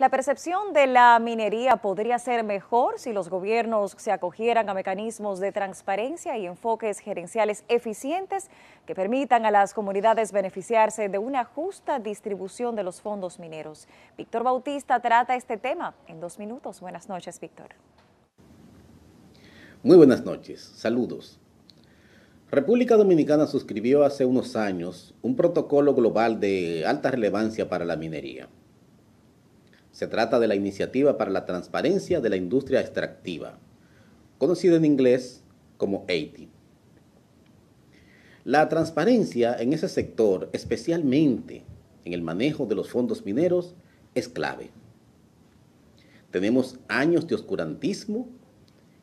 La percepción de la minería podría ser mejor si los gobiernos se acogieran a mecanismos de transparencia y enfoques gerenciales eficientes que permitan a las comunidades beneficiarse de una justa distribución de los fondos mineros. Víctor Bautista trata este tema en dos minutos. Buenas noches, Víctor. Muy buenas noches. Saludos. República Dominicana suscribió hace unos años un protocolo global de alta relevancia para la minería. Se trata de la Iniciativa para la Transparencia de la Industria Extractiva, conocida en inglés como EITI. La transparencia en ese sector, especialmente en el manejo de los fondos mineros, es clave. Tenemos años de oscurantismo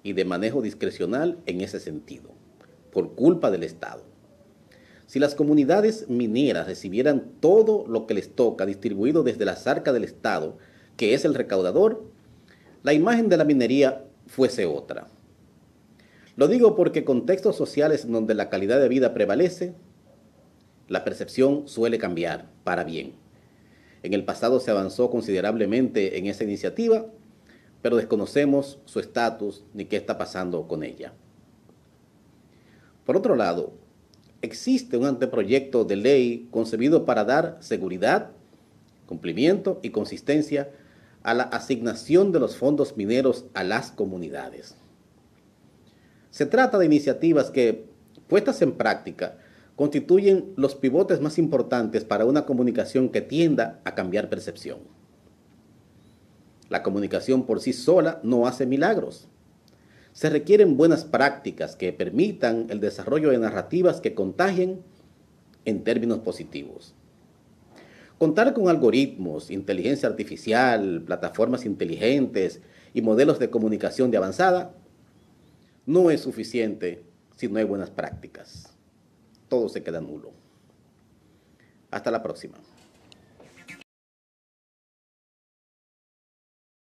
y de manejo discrecional en ese sentido, por culpa del Estado. Si las comunidades mineras recibieran todo lo que les toca distribuido desde la arcas del Estado, que es el recaudador, la imagen de la minería fuese otra. Lo digo porque contextos sociales donde la calidad de vida prevalece, la percepción suele cambiar para bien. En el pasado se avanzó considerablemente en esa iniciativa, pero desconocemos su estatus ni qué está pasando con ella. Por otro lado, existe un anteproyecto de ley concebido para dar seguridad, cumplimiento y consistencia a la asignación de los fondos mineros a las comunidades. Se trata de iniciativas que, puestas en práctica, constituyen los pivotes más importantes para una comunicación que tienda a cambiar percepción. La comunicación por sí sola no hace milagros. Se requieren buenas prácticas que permitan el desarrollo de narrativas que contagien en términos positivos. Contar con algoritmos, inteligencia artificial, plataformas inteligentes y modelos de comunicación de avanzada no es suficiente si no hay buenas prácticas. Todo se queda nulo. Hasta la próxima.